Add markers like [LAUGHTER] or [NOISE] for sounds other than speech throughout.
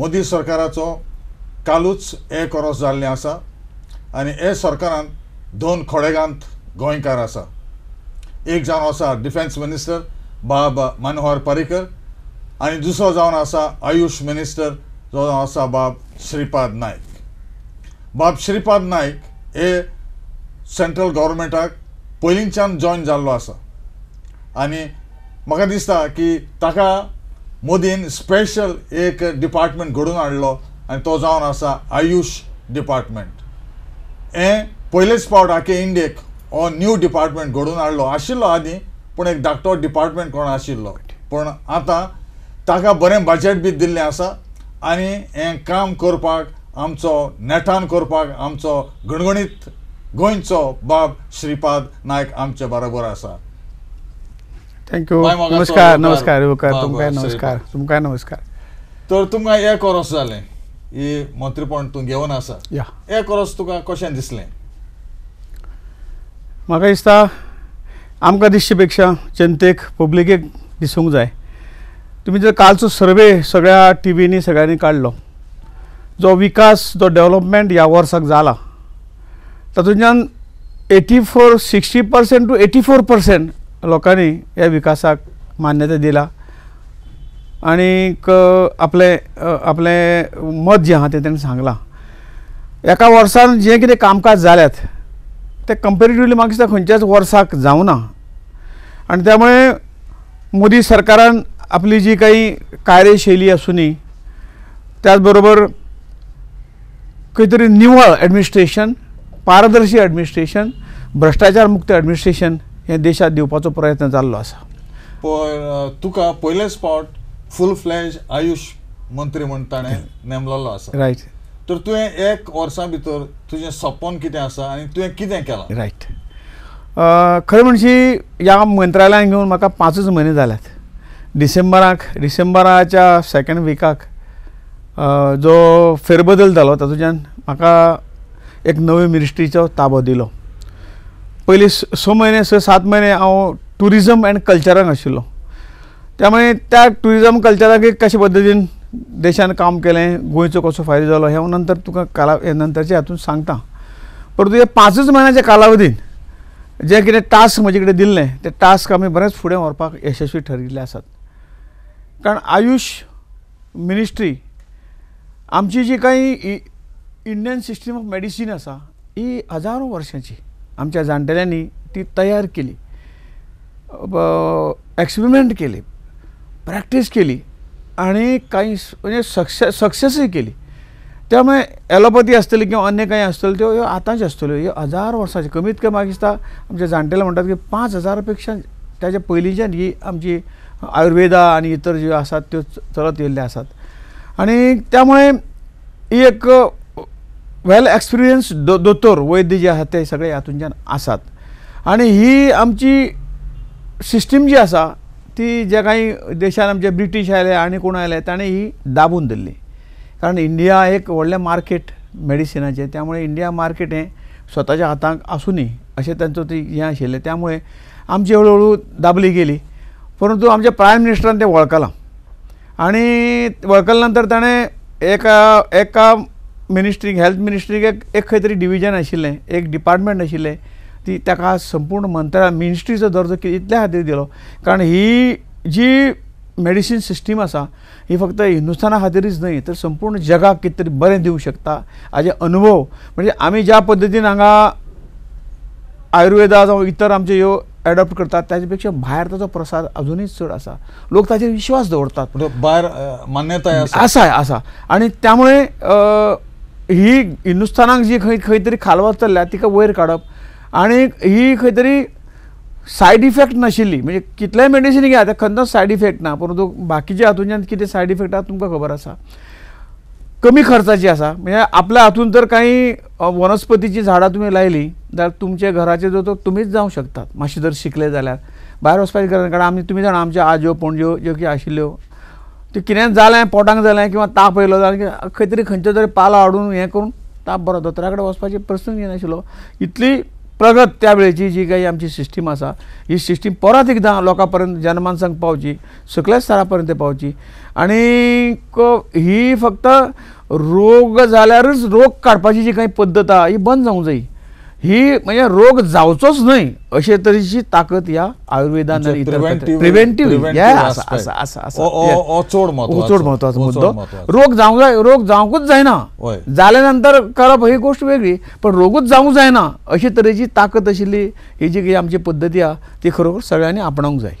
मोदी सरकाराचो कालूच एक वर्स जाल्लें आसा आनी हे सरकारान दोन खोडेगांत गोंयकार आसा एक जावन आसा डिफेन्स मिनिस्टर बाब मनोहर पर्रीकर आनी दुसरो जावन आसा आयुश मिनिस्टर जो आसा बाब श्रीपाद नायक बाब श्रीपाद नायक हे सेंट्रल गव्हर्मेंटाक पयलींच्यान जॉयन जाल्लो आसा आनी म्हाका दिसता की ताका मोदीन स्पेशल एक डिपार्टमेंट घडून हाडलो आनी तो जावन आसा आयुश डिपार्टमेंट हें पयलेच फावट आखे इंडियेक हो न्यू डिपार्टमेंट घडून हाडलो आशिल्लो आदीं पूण एक धाकटो डिपार्टमेंट कोण आशिल्लो पूण आतां ताका बरें बजेट बी दिल्लें आसा आनी हें काम करपाक आमचो नेटान करपाक आमचो गणगणीत गोंयचो बाब श्रीपाद नायक आमचे बरोबर आसा थँक्यू नमस्कार नमस्कार नमस्कार तुमकां नमस्कार तर तुमकां एक कोरोस जालें ही मंत्रीपण तूं घेवन आसा एक तुका कशें दिसलें म्हाका दिसता आमकां दिसचे पेक्षा जनतेक पब्लिकेक दिसूंक जाय तुमी जर कालचो सर्वे सगळ्या टिवींनी सगळ्यांनी काडलो जो विकास जो डेव्हलपमेंट ह्या वर्साक जाला तातूंतल्यान eighty four sixty percent to eighty four percent लोकांनी या विकासाक मान्यता दिला आनीक आपले आपले मत जे आहा तें ताणें सांगलां एका वर्सान जे कितें कामकाज झाल्यात ते कंपेरेटिवली म्हाका दिसता खंयच्याच वर्साक ना आणि त्यामुळे मोदी सरकारान आपली जी काही कार्यशैली आसुनी त्याचबरोबर खंय निवळ ॲडमिनिस्ट्रेशन पारदर्शी ॲडमिनिस्ट्रेशन भ्रष्टाचारमुक्त मुक्त ॲडमिनिस्ट्रेशन हें देशात दिवपाचो प्रयत्न जाल्लो आसा पण तुका पयलेच स्पॉट फूल फ्लॅश आयुष मंत्री म्हण ताणें नेमलेलो आसा रायट तर तुवें एक वर्सा भितर तुजें सपन कितें आसा आनी तुवें कितें केलां रायट खरें म्हणशी ह्या मंत्रालयान घेवन म्हाका पांचूच म्हयने जाल्यात डिसेंबराक डिसेंबराच्या सेकेंड विकाक जो फेरबदल जालो तातूंतल्यान म्हाका एक नवी मिनिस्ट्रीचा ताबो दिलो पयलीं स महिने स सात महिने हा ट्युरिजम अँड कल्चरान आशिल्लो त्यामुळे त्या टुरिजम कल्चराक एक कशे पद्दतीन देशान काम केले गोंयचो कसो फायदो जालो हे नंतर तुका काला नंतरच्या हातून सांगता परंतु हे पाचच महिन्याच्या कालावधीन जे कितें टास्क म्हजे कडेन दिले ते टास्क आम्ही बरेच फुडे व्हरपाक यशस्वी ठरले असतात कारण आयुष मिनिस्ट्री आमची जी काही इंडियन सिस्टीम ऑफ मेडिसीन असा ही हजारो वर्षांची आमच्या जाणटेल्यांनी ती तयार केली एक्सपेरिमेंट केले प्रॅक्टिस केली आणि काही म्हणजे सक्से सक्सेसही केली त्यामुळे ॲलोपॅथी असतील किंवा अन्य काही असतील त्यो ह्यो आतांच्यो आसतल्यो हजार वर्षाचे कमीत कमी म्हाका दिसता आमच्या जाणटेले म्हणतात की पाच हजारापेक्षा त्याच्या पयलींच्यान ही आमची आयुर्वेदा आणि इतर जे असतात त्यो चलत येयल्ल्यो आसात आणि त्यामुळे ही एक वेल एक्सपिरियन्स दो दोतोर वैद्य जे आहात ते सगळे हातूंतल्यान आसात आणि ही आमची सिस्टीम जी आसा ती जे काही देशात आमचे ब्रिटीश आले आणि कोण आले ताणें ही दाबून दिली कारण इंडिया एक व्हडलें मार्केट मेडिसिनाचे त्यामुळे इंडिया मार्केट हे स्वतःच्या हातात असूनही असे तांचो ती हें आशिल्लें त्यामुळे आमची हळूहळू दाबली गेली परंतु आमच्या प्रायम मिनिस्टरान ते वळखलां आणि वळखल्यानंतर नंतर एका एका मिनिस्ट्रीक हेल्थ मिनिस्ट्रीक एक एक खंय तरी डिविजन आशिल्लें एक डिपार्टमेंट आशिल्लें ती ताका संपूर्ण मंत्रालय मिनिस्ट्रीचो दर्जो इतल्या खातीर दिलो कारण ही जी मेडिसीन सिस्टीम आसा ही फक्त हिंदुस्थाना खातीरच न्हय तर संपूर्ण जगाक कितें तरी बरें दिवंक शकता हाजे अनुभव म्हणजे आमी ज्या पद्दतीन हांगा आयुर्वेदा जावं इतर आमच्यो ह्यो एडॉप्ट करतात त्याच्यापेक्षा पेक्षा भायर ताचो प्रसाद अजूनही चड आसा लोक त्याचे विश्वास दवरतात बाहेर मान्यताय आसा असा आणि त्यामुळे ही हिंदुस्थानाक जी खंय खंय तरी खालवा चल्ल्या तिका वयर काडप आणि ही खरी तरी सायड इफेक्ट नाशिल्ली म्हणजे कितल्या मेडिसिन घ्या आता खंयच सायड इफेक्ट ना परंतु बाकीच्या हातूंतल्यान किती सायड इफेक्ट आहात तुमकां खबर असा कमी खर्चाची असा म्हणजे आपल्या हातून जर काही वनस्पतीची झाडां तुम्ही लायली जाल्यार तुमच्या घराचे जो तो तुम्हीच जाऊ शकतात मातशें जर शिकले जाल्यार भायर वचपाची गरज कारण आमी तुमी जाणा आमच्या आज्यो पणज्यो ज्यो की आशिल्ल्यो ते किन्यान जालें पोटांक जालें किंवा ताप येयलो जाल्यार खंय तरी खंयच्या तरी पाला हाडून हें करून ताप बरो दोतोरा कडेन वचपाची प्रसंग येनाशिल्लो इतली प्रगत त्या वेळेची जी काही आमची सिस्टीम आसा ही सिस्टीम परत एकदां लोकांपर्यंत जनमानसांक पावची सगळ्या स्तरा पर्यंत पावची आणि ही फक्त रोग जाल्यारूच रोग काडपाची जी काही पद्धत आहा ही बंद जावंक जायी ही म्हणजे रोग जावचोच न्हय अशे तरेची ताकद या आयुर्वेदान प्रिव्हेंटिव्ह चड म्हत्वाचो रोग जावंक जाय रोग जावंकूच जायना जाल्या नंतर करप ही गोष्ट वेगळी पण रोगूच जाऊ जायना अशे तरेची ताकद आशिल्ली ही जी काही आमची पद्धती आहे ती खरोखर सगळ्यांनी आपणावंक जाय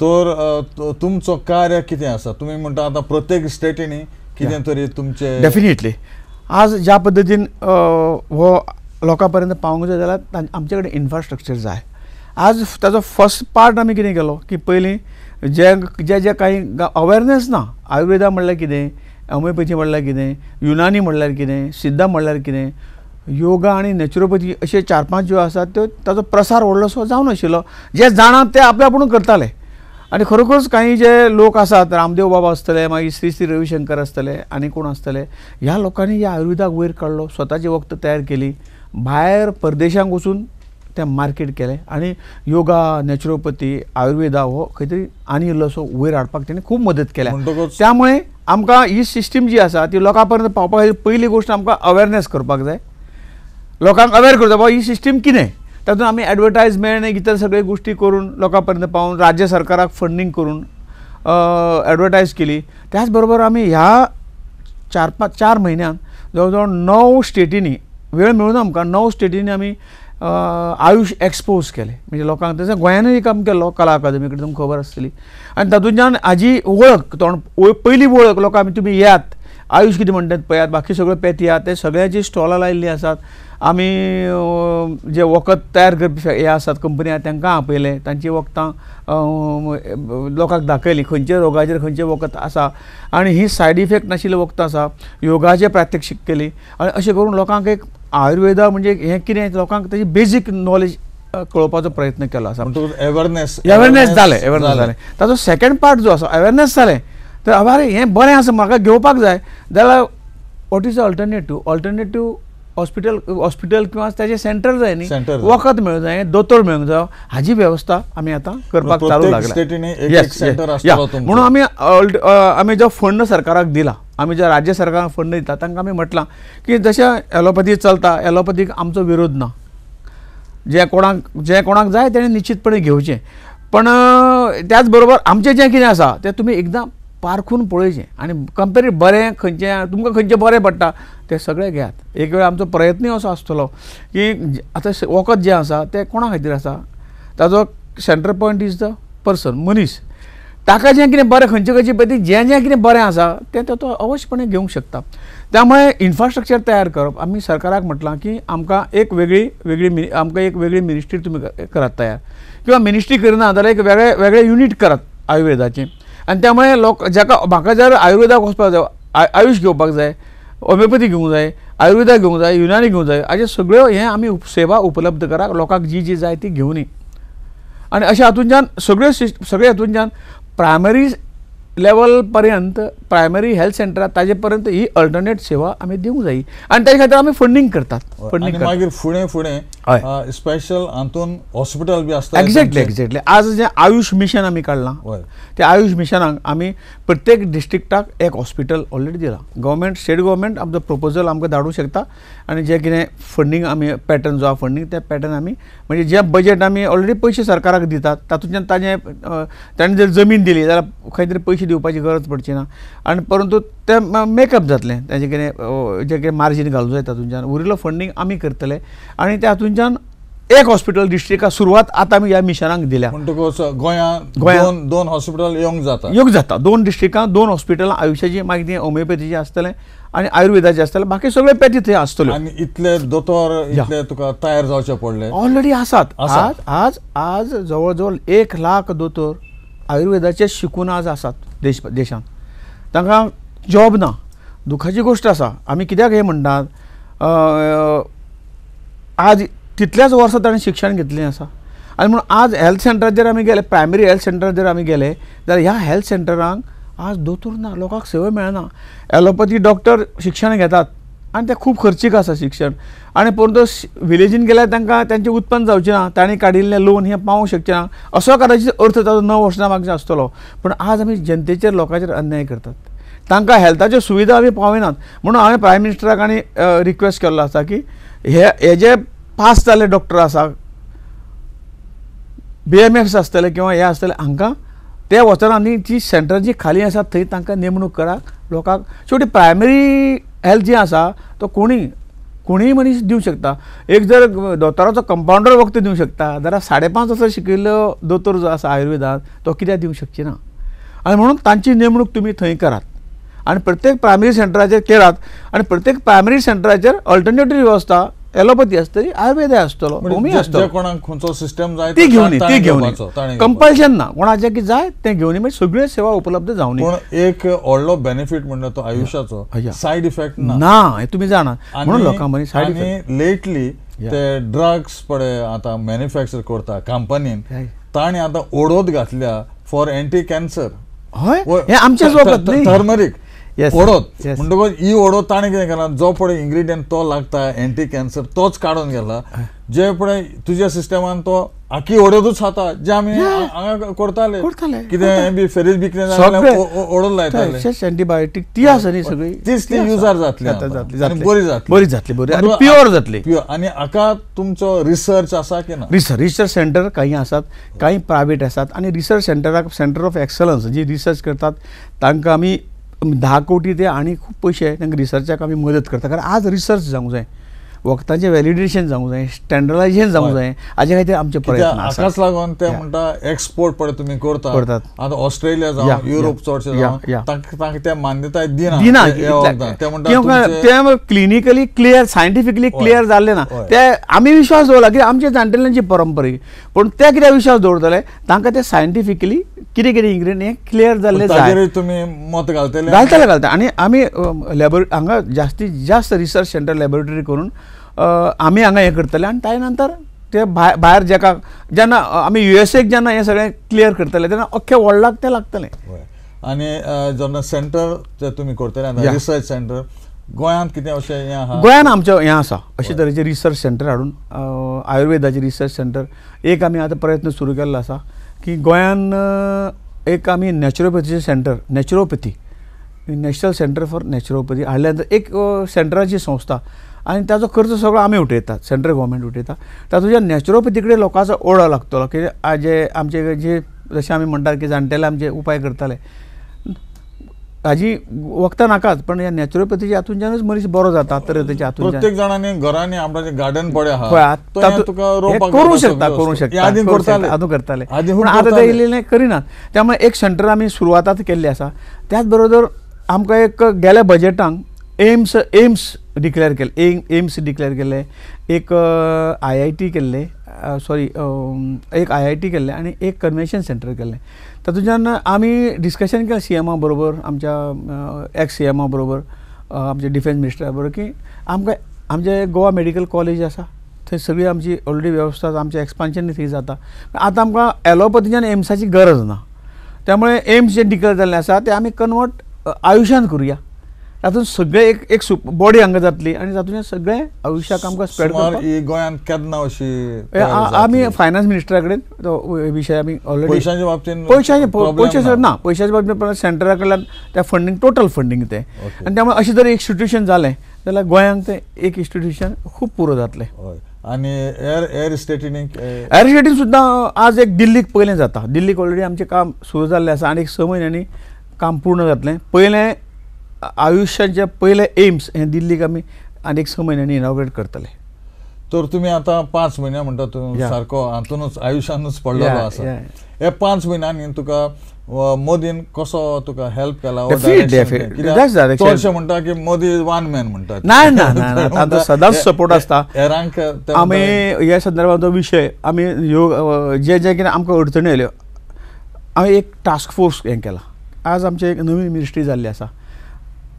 तर तुमचो कार्य किती आसा तुम्ही म्हणता आता प्रत्येक स्टेटीने कितें तरी तुमचे डेफिनेटली आज ज्या पद्धतीने हो लोकांपर्यंत पावूंक जाय जाल्यार आमचे कडेन इन्फ्रास्ट्रक्चर जाय आज ताजो फर्स्ट पार्ट आमी कितें केलो की पयलीं जे जे जे काही अवेरनेस ना आयुर्वेदा म्हणल्यार कितें होमिओपॅथी म्हणल्यार कितें युनानी म्हणल्यार कितें सिद्धा म्हणल्यार कितें योगा आनी नॅचुरोपॅथी अशे चार पांच ज्यो आसात त्यो ताजो प्रसार व्हडलोसो जावन आशिल्लो जे जाणा ते आपल्या आपूण करताले आनी खरोखरच काही जे लोक आसात रामदेव बाबा आसतले मागीर श्री श्री रविशंकर आसतले आनी कोण आसतले ह्या लोकांनी ह्या आयुर्वेदाक वयर काडलो स्वताची वखद तयार केली भायर परदेशांक वचून तें मार्केट केलें आनी योगा नॅचरोपथी आयुर्वेदा हो खंय तरी आनी इल्लोसो हो, वयर हाडपाक तेणें खूब मदत केल्या त्यामुळे आमकां ही सिस्टीम जी आसा ती लोकां पर्यंत पावपा खातीर पयली गोश्ट आमकां अवेरनेस करपाक जाय लोकांक अवेर करता बाबा ही सिस्टीम कितें तातूंत आमी एडवर्टायजमेंट इतर सगळे गोश्टी करून लोकां पर्यंत पावून राज्य सरकाराक फंडींग करून एडवर्टायज केली त्याच बरोबर आमी ह्या चार पांच चार म्हयन्यांत जवळ जवळ णव स्टेटींनी वेळ मेळून आमकां णव स्टेटींनी आमी आयुष एक्सपोज केले म्हणजे लोकांक तसं गोंयानूय काम केलो कला अकादमी कडेन तुमकां खबर आसतली आनी तातूंतल्यान हाजी वळख तोंड पयली वळख लोकांक आमी तुमी येयात आयुष किती म्हणतात पयात बाकी सगळं पेती आहात ते जी स्टॉला लायिल्लीं असतात आम्ही जे वखद तयार करपी हे आसात कंपनी आहात त्यांना आपयले त्यांची वखदां लोकांक दाखयलीं खंयच्या रोगाचेर खंयचें वखद आसा आणि ही सायड इफेक्ट नाशिल्ले वखदां आसा योगाचे प्रात्यक्षिक केली आणि अशें करून लोकांक एक आयुर्वेदा म्हणजे हे कितें लोकांक तेजी बेजीक नॉलेज कळोवपाचो प्रयत्न केलो आसा अवेरनेस अवेरनेस जालें अवेरनेस जालें ताचो सेकंड पार्ट जो आसा अवेरनेस जालें तर अबारे हे बरें आसा म्हाका घेवपाक जाय जाल्यार what is alternative alternative hospital hospital किंवा त्याचे सेंटर जाय न्ही वखद मेळूंक जाय दोतोर मेळूंक जाय हाजी व्यवस्था आमी आतां करपाक चालू लागला म्हणून आमी आमी जो फंड सरकाराक दिला आमी जो राज्य सरकाराक फंड दिता तांकां आमी म्हटलां की जशें एलोपथी चलता एलोपथीक आमचो विरोध ना जे कोणाक जे कोणाक जाय तेणें निश्चितपणे घेवचें पण त्याच बरोबर आमचें जें कितें आसा तें तुमी एकदां पारखून पळयचें आनी कंपेरी बरें खंयचें तुमकां खंयचें बरें पडटा तें सगळें घेयात एक वेळ आमचो प्रयत्न असो आसतलो की आतां वखद जें आसा तें कोणा खातीर आसा ताजो centre point is the person मनीस ताका जें कितें बरें खंयचे खंयचे पळय जें जें कितें बरें आसा तें तो अवश्यपणे घेवंक शकता त्यामुळे इन्फ्रास्ट्रक्चर तयार करप आमी सरकाराक म्हटलां की आमकां एक वेगळी वेगळी आमकां एक वेगळी मिनिस्ट्री तुमी करात तयार किंवा मिनिस्ट्री करना जाल्यार एक वेगळे वेगळे युनिट करात आयुर्वेदाचें आणि त्यामुळे लोक ज्याका म्हाका जर आयुर्वेदाक वचपाक जाय आय घेवपाक जाय होमियोपॅथी घेवंक जाय आयुर्वेदा घेवंक जाय युनानी घेवंक जाय अशें सगळ्यो हें आमी सेवा उपलब्ध करा लोकांक जी जी जाय ती घेवनी आणि अशा हातूंतल्यान सगळ्यो सिस्ट सगळ्या हातूंतल्यान प्रायमरी पर्यंत प्रायमरी हेल्थ सेंटरात ताजेपर्यंत ही अल्टरनेट सेवा आम्ही देऊ जाई आणि त्याच्या खातीर आम्ही फंडींग करतात फंडिंग मागीर फुडें फुडें स्पेशल हातून हॉस्पिटल बी आसता एक्झॅक्टली एक्झॅक्टली आज जे आयुष मिशन आम्ही काढला त्या आयुष मिशनाक आम्ही प्रत्येक डिस्ट्रिक्टाक एक हॉस्पिटल ऑलरेडी दिला गव्हर्मेंट स्टेट गव्हर्मेंट आमचो प्रपोजल आमकां धाडूंक शकता आनी जे कितें फंडींग आमी पॅटर्न जो आहा फंडींग पॅटर्न आमी म्हणजे जे बजेट आमी ऑलरेडी पयशे सरकाराक दितात तातूंतल्यान त्यांनी ताणें जर जमीन दिली जाल्यार खंय तरी पयशे दिवपाची गरज पडची ना आनी परंतु ते मेकअप जातले ताजें कितें जें कितें मार्जीन घालूं जाय तातूंतल्यान उरिल्लो फंडींग आमी करतले आनी त्या एक हॉस्पिटल डिस्ट्रिक्ट सुरुवात आता आमी या मिशनाक दिल्या म्हणटकच गोंयांत गोंयांत दोन हॉस्पिटल येवंक जाता येवंक जाता दोन डिस्ट्रिक्टां दोन हॉस्पिटल आयुश्याची मागीर तें होमिओपॅथीचें आसतलें आनी आयुर्वेदाचें आसतलें बाकी सगळे पॅथी थंय आसतल्यो आनी इतले दोतोर इतले तुका तयार जावचे पडले ऑलरेडी आसात आज आज आज जवळ जवळ एक लाख दोतोर आयुर्वेदाचे शिकून आज आसात देश देशांत तांकां जॉब ना दुखाची गोश्ट आसा आमी कित्याक हें म्हणटात आज तितल्याच वर्सा ताणें शिक्षण घेतलें आसा आनी म्हणून आज हेल्थ सेंटरार जर आमी गेले प्रायमरी हेल्थ सेंटर जर आमी गेले जाल्यार ह्या हेल्थ सेंटरांक आज दोतोर ना लोकांक सेवा मेळना एलोपथी डॉक्टर शिक्षण घेतात आनी ते खूब खर्चीक आसा शिक्षण आनी परंतु विलेजीन गेल्यार तांकां तांचें उत्पन्न जावचें ना ताणें काडिल्लें लोन हें पावूंक शकचें ना असो कदाचित अर्थ ताजो न वचना मागचो आसतलो पूण आज आमी जनतेचेर लोकांचेर अन्याय करतात तांकां हेल्थाच्यो सुविधा आमी पावयनात म्हणून हांवें प्रायम मिनिस्टराक आनी रिक्वेस्ट केल्लो आसा की हे हे जे पास जाले डॉक्टर आसा बी एम एस आसतले किंवा हे आसतले हांकां ते जी सेंटर जी खाली आसा थंय तांकां नेमणूक करा लोकांक शेवटी प्रायमरी हेल्थ जी आसा तो कोणी कोणीय मनीस देऊ शकता एक जर दोतोराचो कंपाउंडर वखद दिवंक शकता जाल्यार साडे पांच वर्सां शिकिल्लो दोतोर जो आसा आयुर्वेदांत तो कित्याक दिवंक शकची ना आनी म्हणून तांची नेमणूक तुमी थंय करात आनी प्रत्येक प्रायमरी सेंटराचेर करात आनी प्रत्येक प्रायमरी सेंटराचेर अल्टरनेटीव व्यवस्था ॲलोपथी आसतली आयुर्वेदा आसतलो होमी म्हणजे आसतलो कोणाक खंयचो सिस्टम जाय ती घेवन घेवन कंपल्शन ना कोणाचें की जाय ते घेवन मागीर म्हणजे सगळे सेवा उपलब्ध जाऊन एक व्हडलो बेनिफिट म्हणटा तो आयुश्याचो सायड इफेक्ट ना हे तुम्ही जाणा म्हणून लोकां मदीं सायड इफेक्ट लेटली ते ड्रग्स पडे आता मॅन्युफॅक्चर करता कंपनीन ताणी आता ओडोत घातल्या फॉर एंटी कॅन्सर हय हें आमचेच वखद ओढत म्हणतो ही ओढत ताणें कितें केला जो पण इंग्रिडियंट तो लागता एन्टी कॅन्सर तोच काढून गेला जे पण तुझ्या सिस्टमान तो आखी ओडतूच खाता जे आम्ही हांगा करताले कितें बी फेरीज बी कितें ओडत लायताले एन्टीबायोटीक ती आसा न्ही सगळी तीच ती युजार जातली बरी जातली बरी जातली बरी आनी प्युअर जातली प्युअर आनी हाका तुमचो रिसर्च असा की ना रिसर्च रिसर्च सेंटर काही आसात काही प्रायव्हेट आसात आणि रिसर्च सेंटराक सेंटर ऑफ एक्सलन्स जी रिसर्च करतात तांकां आम्ही दहा कोटी ते आनी खूब पयशे तांकां रिसर्चाक आमी मदत करता कारण आज रिसर्च जावंक जाय वखदांचें वेलिडेशन जावंक जाय स्टँडर्डायझेशन जावंक जाय हाजे खातीर आमचे प्रयत्न हाकाच लागून ते म्हणटा एक्सपोर्ट पळय तुम्ही करता करतात आतां ऑस्ट्रेलिया जावं युरोप चडशे तांकां ते मान्यताय दिना ते क्लिनिकली क्लियर सायंटिफिकली क्लियर जाल्ले ना ते आमी विश्वास दवरला कित्याक आमचे जाण्टेल्यांची परंपरा पूण ते कित्याक विश्वास दवरतले तांकां ते सायंटिफिकली कितें कितें इन्ग्रेडियंट हें क्लियर जाल्लें जाय तुमी मत घालतले घालतले घालता आनी आमी लॅबोरेटरी हांगा जास्तीत जास्त रिसर्च सेंटर लॅबोरेटरी करून आमी हांगा हे करतले आनी ताजे नंतर ते भायर भायर जेका जेन्ना आमी यु एस एक जेन्ना हे सगळें क्लियर करतले तेन्ना अख्ख्या वर्ल्डाक तें लागतले आनी जेन्ना सेंटर जे तुमी करतले रिसर्च सेंटर गोंयांत कितें अशें हें गोंयांत आमचें हें आसा तरेचे रिसर्च सेंटर हाडून आयुर्वेदाचे रिसर्च सेंटर एक आमी आतां प्रयत्न सुरू केल्लो आसा की गोंयान एक आमी नॅचरोपॅथीचें centre naturopathy national centre for naturopathy हाडल्या एक सेंटराची संस्था आणि ताजो खर्च सगळो आमी उठयतात सेंट्रल गोवमेंट उठयता तुझ्या नॅचरोपॅथीकडे लोकांचा ओढा लागतलो की जे आमचे जे जसे आम्ही म्हणटात की जाण्टेले आमचे उपाय करताले हाजी वखदां नाकात पण ह्या नॅचरोपॅथीच्या हातूंतल्यानच मनीस बरो जाता तर तेच्या हातून प्रत्येक जाणांनी घरांनी आमचे गार्डन पडे आहा करूंक शकता करूंक शकता आदूं करताले पूण आतां ते इल्लेलें करिनात त्यामुळे एक सेंटर आमी सुरवात केल्ली आसा त्याच बरोबर आमकां एक गेल्या बजेटांक एम्स एम्स डिक्लेअर केलं एम एम्स डिक्लेअर केले एक आय आय टी केल्ले सॉरी एक आय आय टी केल्लें आणि एक कन्व्हेन्शन सेंटर केल्लें तातूंतल्यान आमी डिस्कशन केलं सी एमा बरोबर आमच्या एक्स सी एमा बरोबर आमच्या डिफेन्स मिनिस्टरा बरोबर की आमकां आमचे गोवा मेडिकल कॉलेज आसा थंय सगळी आमची ऑलरेडी वेवस्था आमचें एक्सपान्शन थंय जाता आतां आमकां ॲलोपथीच्यान एम्साची गरज ना त्यामुळे एम्स जे डिक्लेअर जाल्लें आसा तें आमी कन्वर्ट आयुश्यान करुया तातूंत सगळे एक एक बॉडी हांगा जातली आनी तातूंतल्यान सगळे आयुश्याक आमकां स्प्रेड गोंयांत केन्ना अशी आमी फायनान्स मिनिस्टरा कडेन विशय आमी ऑलरेडी बाबतींत पयशांचे पयशे ना पयशांच्या बाबतींत सेंटरा कडल्यान त्या फंडींग टोटल फंडींग ते आनी त्यामुळे अशें जर एक इन्स्टिट्युशन जालें जाल्यार गोंयांक तें एक इन्स्टिट्युशन खूब पुरो जातलें आणि एअर एअर स्टेटीन एअर स्टेटीन सुद्दां आज एक दिल्लीक पयलें जाता दिल्लीक ऑलरेडी आमचें काम सुरू जाल्लें आसा आनी एक स म्हयन्यांनी काम पूर्ण जातलें पयलें आयुष्याच्या पहिले एम्स हे दिल्लीक आमी अनेक स म्हयन्यांनी इनॉग्रेट करतले तर तुम्ही आता पाच महिन्या म्हणता सारखं सारको हातूनच आयुष्यानच पडलेलो आसा हे पाच म्हयन्यांनी तुका मोदीन कसो तुका हेल्प केला चडशे म्हणटा की मोदी वन मॅन म्हणटा ना ना ना सदांच सपोर्ट आसता हेरांक आमी ह्या संदर्भात विषय आमी ह्यो जे जे कितें आमकां अडचणी आयल्यो हांवें एक टास्क फोर्स हें केला आज आमची एक नवी मिनिस्ट्री जाल्ली आसा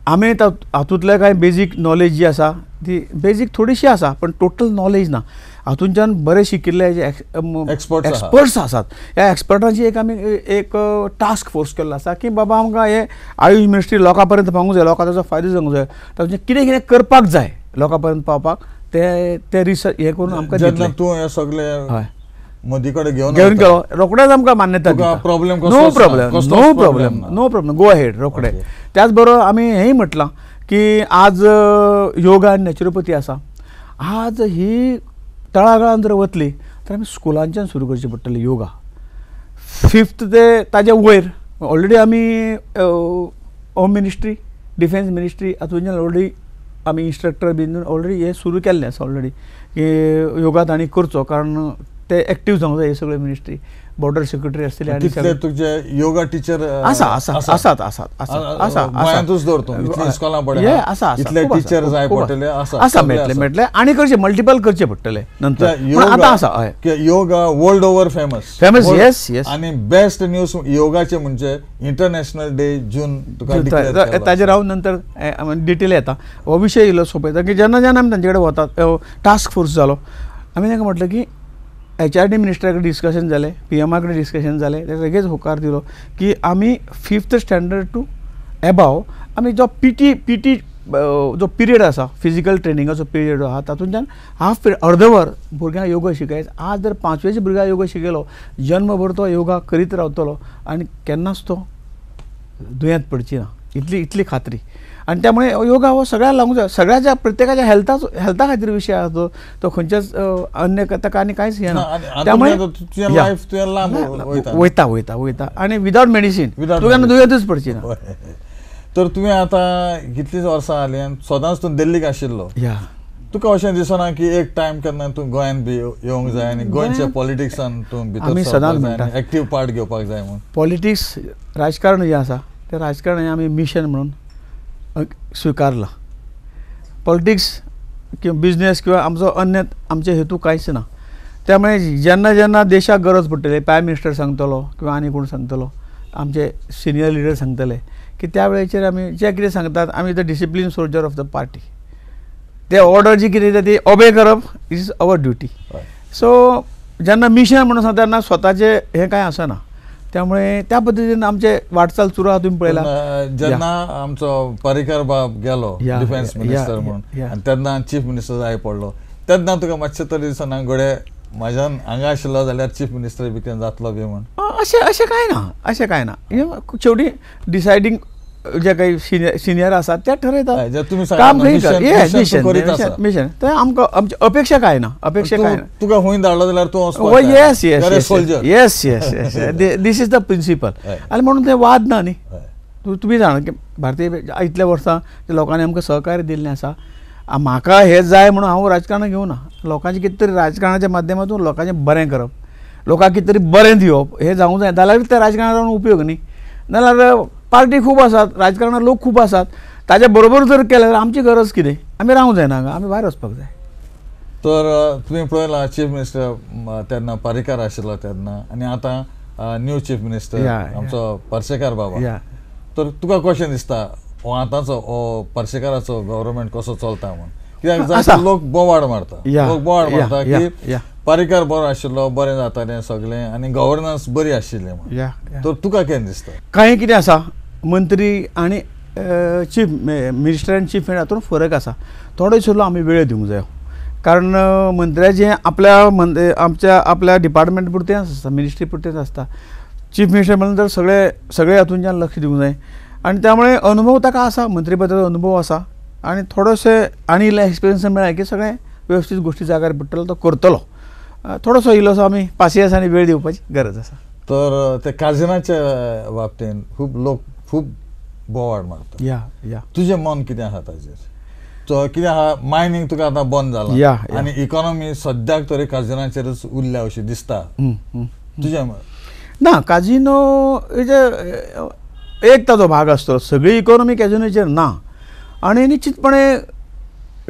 आमे हातूंतलें कांय बेजीक नॉलेज जी आसा ती बेजीक थोडीशी आसा पण टोटल नॉलेज ना हातूंतल्यान बरे शिकिल्ले जे एक्सपर्ट्स आसात ह्या एक्सपर्टांची एक आमी एक टास्क फोर्स केल्लो आसा की बाबा आमकां हे आयुष मिनिस्ट्री लोकां पर्यंत पावूंक जाय लोकां ताचो फायदो जावंक जाय ताचें कितें कितें करपाक जाय लोकां पर्यंत पावपाक ते ते रिसर्च हे करून आमकां तूं हें सगलें हय मोदी घेऊन गेलो रोखडेच आमकां मान्यता problem no problem no problem no problem go head रोखडे त्याचबरोबर आम्ही आमी म्हटलं की आज योगा आनी नॅचरोपथी आसा आज ही तळागळान जर वतली तर आमी स्कुलांच्यान सुरू करची पडटली योगा फिफ्थ ते ताजे वयर ऑलरेडी आम्ही होम मिनिस्ट्री डिफेन्स मिनिस्ट्री हातूंतल्यान ऑलरेडी आम्ही इन्स्ट्रक्टर बीन ऑलरेडी हे सुरू केल्लें आसा ऑलरेडी की योगा ताणी करचो कारण ते ऍक्टिव्ह जावंक जाय हे सगळे मिनिस्ट्री बॉर्डर सेक्रेटरी असतील आणि तुझे योगा टीचर असा आसा आसात आसात आसात आसा गोंयांतूच दवरतो पडले आसा इथले टीचर जाय पडटले आसा असा मेळटले आनी करचे मल्टीपल करचे पडटले नंतर आता आसा हय yoga world over famous famous yes yes आणि बेस्ट न्यूज योगाचे म्हणजे इंटरनॅशनल डे जून तुका ताजेर हांव नंतर डिटेल म्हणजे येता हो विशय इल्लो सोंपयता की जेन्ना जेन्ना आमी तांचे कडेन वतात टास्क फोर्स जालो आमी तांकां म्हटलें की एच आर डी मिनिस्टराकडे डिस्कशन झाले पी एमाकडे डिस्कशन झाले ते लगेच होकार दिलो की आम्ही फिफ्थ स्टँडर्ड टू एबाव आम्ही जो पी टी पी टी जो पिरियड आसा फिजिकल ट्रेनिंगाचो पिरियड आहा तातूंतल्यान हाफ पिरियड अर्धवर भुरग्यांक योगा शिकायच आज जर पांचवेच्या भुरग्यांक योगा शिकयलो जन्मभर तो योगा करीत रावतलो आणि केन्नाच तो दुयेंत पडची ना इतली इतली खात्री आणि त्यामुळे योगा हो सगळ्या लावून जा सगळ्याच्या प्रत्येकाच्या हेल्थाच हेल्था खातीर विषय असतो तो खंयच्याच अन्य कथकांनी कांयच हे ना त्यामुळे वयता वयता वयता आणि विदाउट मेडिसिन तुवें दुयेंतच पडची ना तर तुवें आतां कितलींच वर्सां जालीं आनी स्वतःच तूं दिल्लीक आशिल्लो तुका अशें दिसना की एक टायम केन्ना तूं गोंयांत बी येवंक जाय आनी गोंयच्या पॉलिटिक्सान तूं भितर एक्टीव पार्ट घेवपाक जाय म्हणून पॉलिटिक्स राजकारण जें आसा तर राजकारण हे आम्ही मिशन म्हणून स्वीकारला पॉलिटिक्स किंवा बिझनेस किंवा आमचा अन्य आमचे हेतू काहीच ना त्यामुळे ज्यांना ज्यांना देशाक गरज पडटली प्रायम मिनिस्टर सांगतलो किंवा आणि कोण सांगतलो आमचे सिनियर लिडर सांगतले की त्या वेळेचेर जे कितें सांगतात आम्ही the discipline soldier of the party ते ऑर्डर जी किती ती ओबे करप इज अवर ड्युटी सो ज्यांना मिशन म्हणून त्यांना स्वतःचे हे काय कांय आसना त्यामुळे त्या पद्धतीने आमचे वाटचाल सुरू हातून पळयला जेन्ना आमचो परिकर बाब गेलो डिफेन्स मिनिस्टर म्हणून आणि तेन्ना चीफ मिनिस्टर जाय पडलो तेन्ना तुका मातशे तरी दिसना घडे म्हज्यान हांगा आशिल्लो जाल्यार चीफ मिनिस्टर बी जातलो बी म्हण अशें अशें कांय ना अशें कांय ना शेवटी डिसायडींग जे काही सिनियर सिनियर आसात ते काम मिशन मिशन ते अपेक्षा काय ना अपेक्षा काय तुका हूंय धाडलो जाल्यार yes yes yes yes yes this is the principle आणि म्हणून ते वाद ना न्ही तुमी जाण की भारतीय इतल्या वर्सां लोकांनी आमकां सहकार्य दिल्लें आसा म्हाका हे जाय म्हणून हांव घेऊ ना लोकांचे कितें तरी राजकारणाच्या माध्यमातून लोकांचे बरें करप लोकांक कितें तरी बरें दिवप हे जाऊ जाय जाल्यार त्या उपयोग न्ही नाल्यार पार्टी खूप असतात राजकारणात लोक खूप असतात ताज्या बरोबर जर केलं तर आमची गरज कितें आम्ही राहू जायना हांगा आम्ही भायर वचपाक जाय तर तुम्ही पळयलां चीफ मिनिस्टर त्यांना पर्रीकार आशिल्लो त्यांना आणि आता न्यू चीफ मिनिस्टर आमचो पर्सेकार बाबा तर तुका कशें दिसता हो आतांचो हो पर्सेकाराचो गव्हर्नमेंट कसो चलता म्हणून कित्याक [LAUGHS] लोक बोवाड मारता लोक बोवाड मारता की पारिकार बरो आशिल्लो बरें जातालें सगलें आनी गव्हर्नन्स बरी आशिल्ली म्हणून तर तुका केन्ना दिसता कांय कितें आसा मंत्री आणि चीफ मिनिस्टर आनी चीफ हातून फरक असा थोडे सुद्दा आम्ही वेळ देऊ जायो कारण मंत्र्याचें आपल्या मं आमच्या आपल्या डिपार्टमेंट पुरतेच आसता मिनिस्ट्री पुरतेच आसता चीफ मिनिस्टर म्हणून तर सगळे सगळे ज्या लक्ष देऊ जाय आणि त्यामुळे अनुभव ताका असा मंत्रीपदाचा अनुभव असा आणि थोडंसं आणि इला एक्सपिरियन्स मेळ्ळा की सगळे व्यवस्थित गोष्टी जाग्यार पडटलो तो करतलो थोडोसो इल्लोसो आमी पासियेस आणि वेळ दिवपाची गरज असा तर त्या काजिनाच्या बाबतीत खूप लोक खूब बोवाड मारता या या तुजें मन कितें आसा ताजेर तो कितें आसा मायनींग तुका आतां बंद झाला या आनी इकॉनॉमी सद्याक तरी काजिनाचेरच उरल्या अशें दिसता तुजें ना काजिनो एक ताजो भाग आसतलो सगळी इकॉनॉमी काजिनोचेर ना आणि निश्चितपणे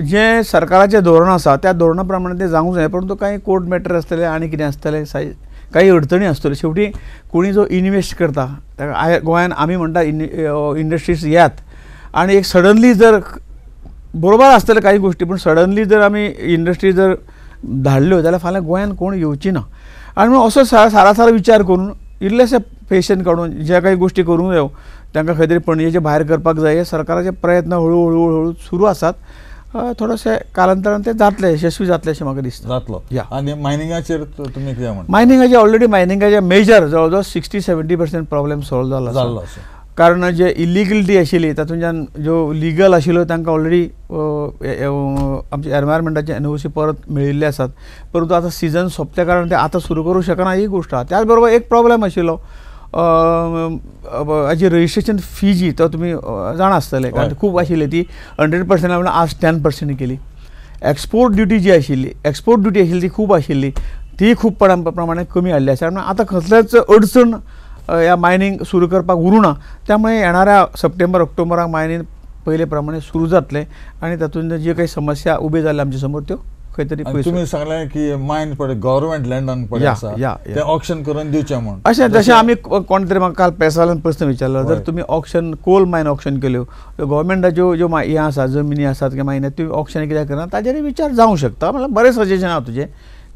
जे सरकाराचे धोरण आसा त्या धोरणा प्रमाणे ते जावंक जाय परंतु काही कोर्ट मॅटर आसतले आणि कितें आसतले साय काही अडचणी असतो शेवटी कोणी जो इन्व्हेस्ट करता त्या आय गोंयान आम्ही म्हणटा इन इंडस्ट्रीज यात आणि एक सडनली जर बरोबर आसतले काही गोष्टी पण सडनली जर आम्ही इंडस्ट्री जर धाडल्यो जाल्यार फाल्यां गोंयान कोण येवची ना आणि मग असो सा सारासार विचार करून इल्लेशे पेशंट काढून ज्या काही गोष्टी करूंक जायो तांकां खंय तरी पणजेचे भायर करपाक जाय हे सरकाराचे प्रयत्न हळूहळू हळू सुरू असतात थोडंसं कालांतरान ते जातले यशस्वी जातले असे म्हाका दिसतं जातलो या आनी मायनिंगाचेर तुमी कितें मायनिंगाचे ऑलरेडी मायनिंगाचे मेजर जवळजवळ sixty seventy percent problem solve जाला कारण जे इलिगलिटी आशिल्ली तातूंतल्यान ज्यो लिगल आशिल्ल्यो तांकां ऑलरेडी आमचे एनवायरमेंटाचे एन ओ सी परत मेळिल्ले आसात परंतु आतां सिजन सोंपल्या कारण ते आतां सुरू करूंक शकना ही गोश्ट आहा त्याच बरोबर एक प्रॉब्लेम आशिल्लो हो. हाजी रजिस्ट्रेशन फी जी तो तुम्ही जाणा आसतले कारण खूब आशिल्ली ती हंड्रेड पर्सेंट आज टेन पर्सेंट केली एक्सपोर्ट ड्युटी जी आशिल्ली एक्सपोर्ट ड्युटी आशिल्ली ती खूब आशिल्ली ती खूप प्रमाणे कमी हाडली आसा कारण आतां कसलेच अडचण या मायनींग सुरू करपाक उरुना त्यामुळे येणाऱ्या सप्टेंबर ऑक्टोबराक मायनिंग पहिले प्रमाणे सुरू जातले आणि तातूंत जे काही समस्या उबे जाल्या आमच्या समोर त्यो खंय तरी तुमी सांगलें की मायन पडे गव्हर्मेंट लँडान पडे आसा ते ऑक्शन करून दिवचें म्हणून अशें जशें आमी कोण तरी म्हाका काल पेसालान प्रस्न विचारलो जर तुमी ऑक्शन कोल मायन ऑक्शन केल्यो गव्हर्मेंटाच्यो ज्यो हें आसा जमिनी आसात किंवा मायन त्यो ऑक्शन कित्याक करणार ताजेर विचार जावंक शकता म्हळ्यार बरें सजेशन आहा तुजें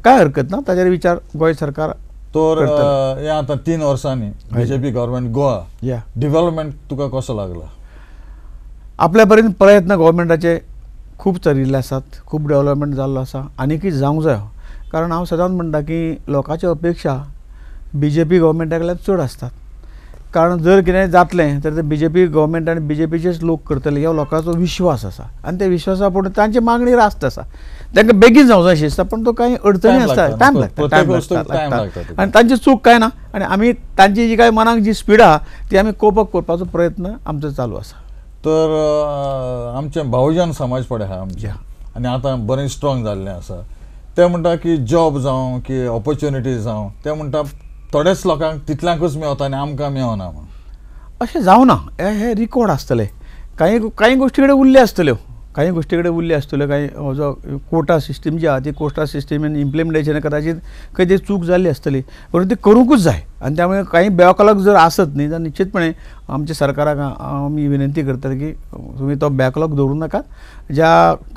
काय हरकत ना ताजेर विचार गोंय सरकार तर हें आता तीन वर्सांनी बी गव्हर्नमेंट गव्हर्मेंट गोवा डेव्हलपमेंट तुका कसो लागला आपल्या पर्यंत प्रयत्न गव्हर्मेंटाचे खूप चलिल्ले आसात खूप डेव्हलपमेंट जाल्लो आसा आनीकय जावंक जायो कारण हांव सदांच म्हणटा की लोकांची अपेक्षा बी जे पी गोवोरमेंटा कडल्यान चड आसतात कारण जर कितें जातलें तर ते बी जे पी गव्हर्मेंट आनी बी जे पीचेच लोक करतले हो लोकांचो विश्वास आसा आनी त्या विश्वासा पुढे तांची मागणी रास्त आसा तांकां बेगीन जावं जाय आसता पूण तो कांय अडचणी आसता टायम लागता आनी तांची चूक कांय ना आनी आमी तांची जी कांय मनाक जी स्पीड आहा ती आमी कोपक करपाचो प्रयत्न आमचो चालू आसा तर आमचे भावजान समाज पडे आहे आमच्या आणि आता बरे स्ट्रॉंग झाले असा ते म्हणतात की जॉब जावं की ऑपॉर्च्युनिटी जावं ते म्हणतात थोड्याच लोकांक तितल्यांकूच मेवता आनी आमकां मेवना म्हण अशें जावना हे रिकॉर्ड आसतले काही काही गोश्टी कडेन उरल्यो आसतल्यो काही गोष्टीकडे कडेन उरले काही जो कोटा सिस्टीम जी आहे ती कोटा सिस्टीम इम्प्लिमेंटेशन कदाचित काही ते चूक जाल्ली आसतली परंतु ती करूकच जाय आणि त्यामुळे काही बॅकलॉग जर असत नाही जाल्यार निश्चितपणे आमच्या सरकाराक आमी विनंती करतात की तुम्ही तो बॅकलॉग दवरूं नाकात ज्या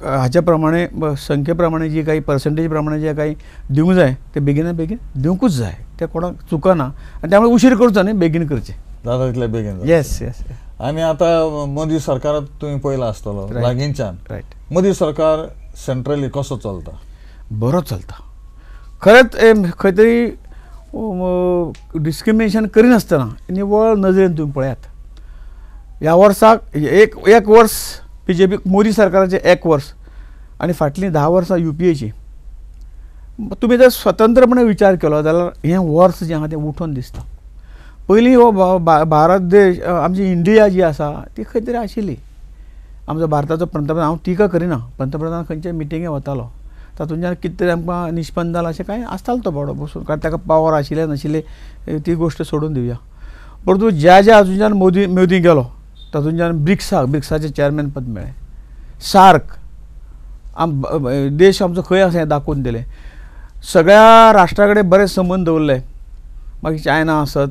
ह्याच्याप्रमाणे प्रमाणे संख्ये जी काही पर्सेंटेज प्रमाणे जे काही दिवंक जाय ते बेगिना बेगीन दिवंकूच जाय ते कोणाक चुकना आणि त्यामुळे उशीर करचो नाही बेगीन करचे जाता तितले बेगीन येस येस आणि आता मोदी सरकार तुम्ही पहिला आसतलो लागींच्यान मोदी सरकार सेंट्रली कसं चलता बरं चलता खरंच खरी तरी डिस्क्रिमिनेशन करिनासतना निवळ नजरेन तुम्ही पळयात ह्या वर्साक एक एक वर्स बी जे पी मोदी सरकाराचें एक वर्स आणि फाटली दहा वर्सां यू पी एची तुमी जर स्वतंत्रपणे विचार केला जाल्यार हे वर्स जे आहा तें उठून दिसता पयलीं हो भारत देश आमची इंडिया जी आसा ती खंय तरी आशिल्ली आमचो भारताचो पंतप्रधान हांव टिका करिना पंतप्रधान खंयचे मिटींगे वतालो तातूंतल्यान कितें तरी आमकां निष्पन्न जालां अशें कांय आसतालो तो बाबडो बसून कारण ताका पावर आशिल्लें नाशिल्लें ती गोश्ट सोडून दिवया परंतु ज्या ज्या हातूंतल्यान मोदी मोदी गेलो तातूंतल्यान ब्रिक्साक ब्रिक्साचें चॅरमॅन पद मेळ्ळें सार्क आम देश आमचो खंय आसा हें दाखोवन दिलें सगळ्या राष्ट्रा कडेन बरे संबंद दवरले मागीर चायना आसत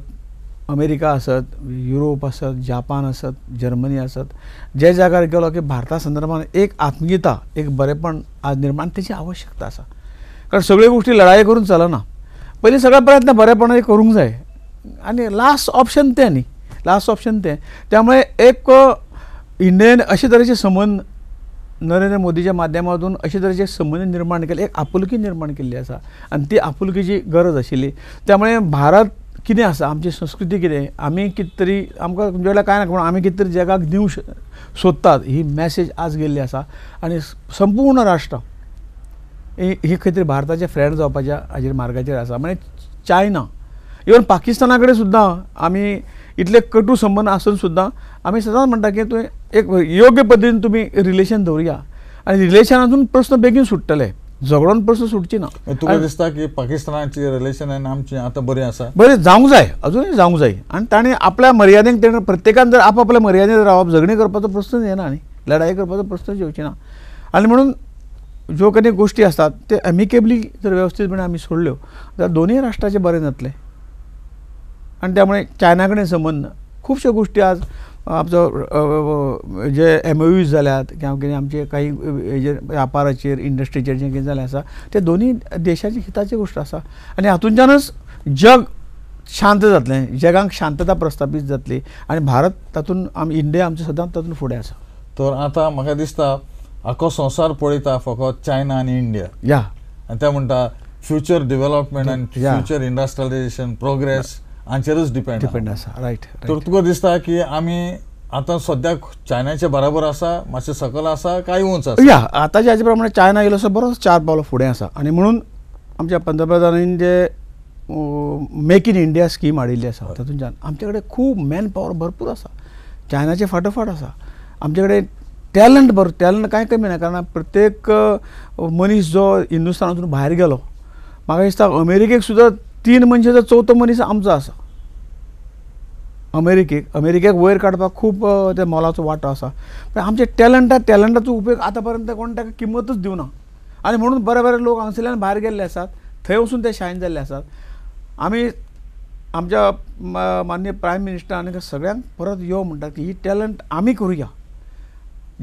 अमेरिका असत युरोप असत जापान असत जर्मनी असत जे जाग्यार गेलो की भारता एक आत्मीयता एक बरेपण आज निर्माण त्याची आवश्यकता असा कारण सगळ्यो गोष्टी लढाई करून चलना पहिले सगळे प्रयत्न बरेपणाने करूंक जाय आणि लास्ट ऑप्शन ते न्ही लास्ट ऑप्शन ते त्यामुळे एक इंडियन असे तरेचे संबंध नरेंद्र मोदीच्या माध्यमातून अशे तरेचे संबंध निर्माण केले एक आपुलकी निर्माण केली असा आणि ती आपुलकीची गरज आशिल्ली त्यामुळे भारत कितें आसा आमची संस्कृती कितें आमी कितें तरी आमकां तुमचे वेल्यान कांय नाका पूण आमी कितें तरी जगाक दिवंक सोदतात ही मॅसेज आज गेल्ली आसा आनी संपूर्ण राष्ट्र ही खंय तरी भारताचे फ्रेंड जावपाच्या हाजेर मार्गाचेर आसा म्हणजे चायना इवन पाकिस्ताना कडेन सुद्दां आमी इतले कटू संबंद आसून सुद्दां आमी सदांच म्हणटा की तुवें एक योग्य पद्दतीन तुमी रिलेशन दवरुया आनी रिलेशनातून प्रस्न बेगीन सुट्टले झगडोन प्रश्न सुटची ना तुका दिसता की पाकिस्तानचे रिलेशन आहे आमची आता बरे असा बरे जावंक जाय अजूनही जावंक जाय आणि ताणें आपल्या मर्यादेक ते प्रत्येकान जर आपापल्या मर्यादेत रावप झगडी करपाचो प्रश्नच येणार आणि लढाई करपाचो प्रश्नच येवची ना आनी म्हणून जो कधी गोष्टी असतात ते ॲमिकेबली जर व्यवस्थितपणे आम्ही सोडल्यो तर दोन्ही राष्ट्राचे बरे जातले आणि त्यामुळे चायनाकडे संबंध खूपशा गोष्टी आज आमचो जे एम यूज जाल्यात किंवा कितें आमचे काही हेजेर व्यापाराचेर इंडस्ट्रीचेर जें कितें जालें आसा तें दोनी देशाची हिताची गोष्ट आसा आनी हातूंतल्यानच जग शांत जातलें जगांक शांतता प्रस्थापीत जातली आनी भारत तातूंत आमी इंडिया आमचे सदांच तातूंत फुडें आसा तर आतां म्हाका दिसता आख्खो संवसार पळयता फकत चायना आनी इंडिया या आनी ते म्हणटा फ्युचर डेव्हलपमेंट आनी फ्युचर इंडस्ट्रियलायझेशन प्रोग्रेस हांचेरूच डिपेंड डिपेंड आसा रायट तर तुका दिसता की आमी आतां सद्याक चायनाचे बराबर आसा मातशें सकल आसा काय उंच आसा या आतांच्या हाजे प्रमाणे चायना येयलो असो चार पावलो फुडें आसा आनी म्हणून आमच्या पंतप्रधानांनी जे मेक इन इंडिया स्कीम हाडिल्ली आसा तातूंतल्यान आमचे कडेन खूब मॅन पॉवर भरपूर आसा चायनाचे फाटोफाट आसा आमचे कडेन टॅलंट भर टॅलंट कांय कमी ना कारण प्रत्येक मनीस जो हिंदुस्थानांतून भायर गेलो म्हाका दिसता अमेरिकेक सुद्दां तीन मनशाचा म्हणजे चवथो मनीस आमचा असा अमेरिकेक अमेरिकेक वयर काडपाक खूप त्या मोलाचो वांटो असा पण आमच्या टॅलंटा टॅलंटाचो उपयोग आतापर्यंत कोण ताका किंमतच दिवना आणि म्हणून बरे बरे लोक हांगसरल्यान भायर गेल्ले असतात थंय वचून ते शायन जाल्ले असतात आम्ही आमच्या माननीय प्रायम आणि सगळ्यांक परत यो म्हणतात की ही टॅलंट आम्ही करुया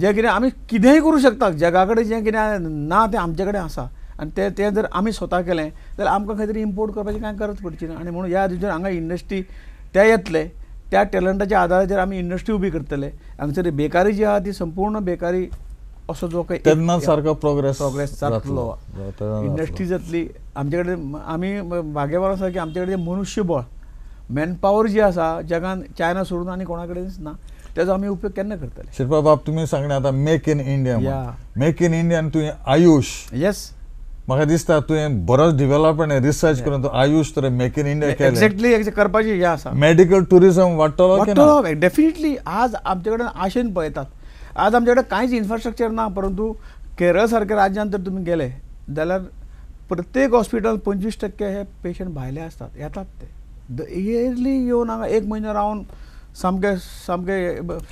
जे कितें आम्ही कितेंय करूं शकता जगा कडेन जें कितें ना तें आमचे कडेन आसा आणि ते ते जर आम्ही स्वतः केले जाल्यार आमकां खंय तरी इम्पोर्ट करपाची कांय गरज पडची ना आणि म्हणून ह्या हातूंतल्यान हांगा इंडस्ट्री ते येतले त्या टॅलंटाच्या आदारार जर आमी इंडस्ट्री उभी करतले हांगसर बेकारी जी आहा ती संपूर्ण बेकारी असो जो काही तेन्ना सारको प्रोग्रेस प्रोग्रेस जातलो इंडस्ट्री जातली आमच्याकडे आम्ही आमी भाग्यवान आसा की आमच्याकडे कडेन मनुष्यबळ मॅनपावर जी असा जगात चायना सोडून आणि कोणा ना त्याचा आम्ही उपयोग केन्ना करतले शिल्पा बाब तुम्ही सांगणे आता make in India make in India तुम्ही आयुष येस म्हाका दिसता तुवें बरोच डेव्हलपमेंट रिसर्च करून आयुश तर मेक इन इंडिया केलें एक्झॅक्टली करपाची हे आसा मेडिकल टुरिजम वाडटलो डेफिनेटली आज आमचे कडेन आशेन पळयतात आज आमचे कडेन कांयच इन्फ्रास्ट्रक्चर ना परंतु केरळ सारक्या राज्यांत जर तुमी गेले जाल्यार प्रत्येक हॉस्पिटल पंचवीस टक्के हे पेशंट भायले असतात येतात ते इयरली येवन हांगा एक म्हयनो रावन सामके सामके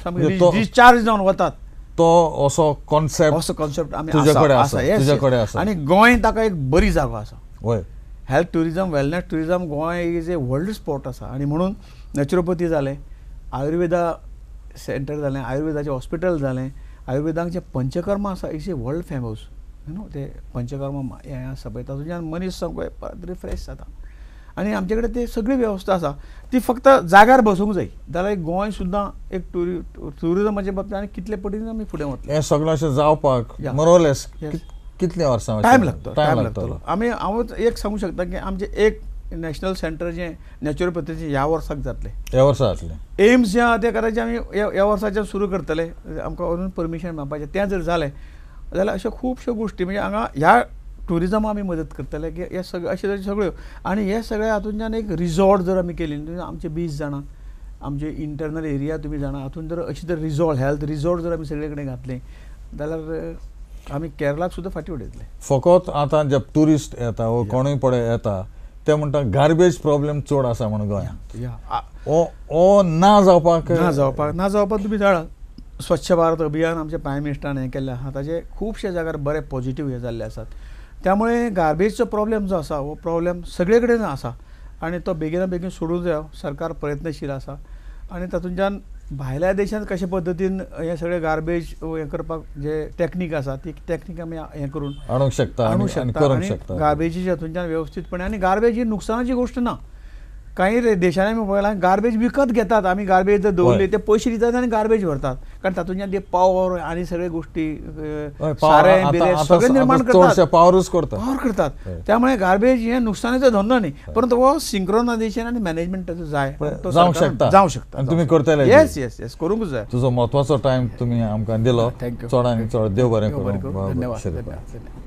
सामके डिस्चार्ज म्हणजे जावन वतात तो असो कॉन्सेप्ट असो कॉन्सेप्ट तुझ्याकडे आसा तुझ्याकडे आसा आणि गोंय ताका एक बरी जागो असा होय health tourism wellness tourism Goa is a world spot असा आणि म्हणून नॅचरोपथी झाले आयुर्वेदा सेंटर झाले आयुर्वेदाचे हॉस्पिटल झाले आयुर्वेदांचे पंचकर्म आसा is a world famous no ते पंचकर्म हें आसा पळय तातूंतल्यान मनीस परत रिफ्रेश जाता आणि आमच्याकडे ते ती सगळी वेवस्था आसा ती फक्त जाग्यार बसूंक जाय जाल्यार गोंय सुद्दां एक टुरि ट्युरिजमाच्या म्हणजे बाबतीत आनी कितले पटीन आमी फुडें वतले हें सगळें अशें जावपाक मोरोलेस कितल्या वर्सां टायम लागतलो टायम लागतलो आमी हांव एक सांगूंक शकता की आमचें एक नॅशनल सेंटर जे नॅच्युरोपॅथीचे ह्या वर्साक जातले ह्या वर्सा जातले एम्स जे आहा ते कदाचित आमी ह्या वर्साच्यान सुरू करतले आमकां अजून परमिशन मेळपाचें तें जर जालें जाल्यार अश्यो खुबश्यो गोश्टी म्हणजे हांगा ह्या टुरिजम आमी मदत करतले की हे सगळे अशे सगळ्यो आनी हे सगळ्या हातूंतल्यान एक रिझॉर्ट जर आम्ही केले म्हणजे आमचे बीच जाणां आमचे इंटरनल एरिया तुम्ही जाणा हातूंत जर अशी जर रिझॉर्ट हेल्थ रिझॉर्ट जर आम्ही सगळे घातले जाल्यार आम्ही केरळाक सुद्धा फाटी उडयतले फकत आता जे टुरिस्ट येता वो कोणूय पडे येता ते म्हणटा गार्बेज प्रॉब्लेम चड आसा म्हण गोंयांत ओ ना जावपाक ना जावपाक ना जावपाक तुमी जाणा स्वच्छ भारत अभियान आमच्या प्रायम मिनिस्टरान हें केलं आहा ताजे खुबशे जाग्यार बरे पॉझिटिव्ह हे जाल्ले आसात त्यामुळे गार्बेजचो प्रॉब्लेम जो आसा हो प्रॉब्लेम सगळे असा आणि तो बेगिना बेगीन सोडूंक जाय सरकार प्रयत्नशील आसा आनी तातूंतच्यान भायल्या देशांत कशे पद्धतीन हे सगळे गार्बेज हे करपाक जे टॅक्नीक आसा ती टॅक्नीक आम्ही हें करून आणू शकता आणू शकता गार्बेजीच्या हातूंतच्यान व्यवस्थितपणे आणि गार्बेज ही नुकसानाची गोष्ट ना काही देशांनी पळयलां गार्बेज विकत घेतात आम्ही गार्बेज जर दवरली ते पयशे दितात आणि गार्बेज व्हरतात कारण तातूंतल्यान ते पॉवर आणि सगळे गोष्टी सगळे निर्माण करतात पावरूच करतात पॉवर करतात त्यामुळे गार्बेज हे नुकसानाचो धंदा नाही परंतु व सिंक्रोनायझेशन मॅनेजमेंट त्याचं जाय जाऊ शकता जावंक शकता तुमी करतले येस येस येस करूंकच जाय तुजो म्हत्वाचो टायम तुमी आमकां दिलो थँक्यू चड देव बरें करूं धन्यवाद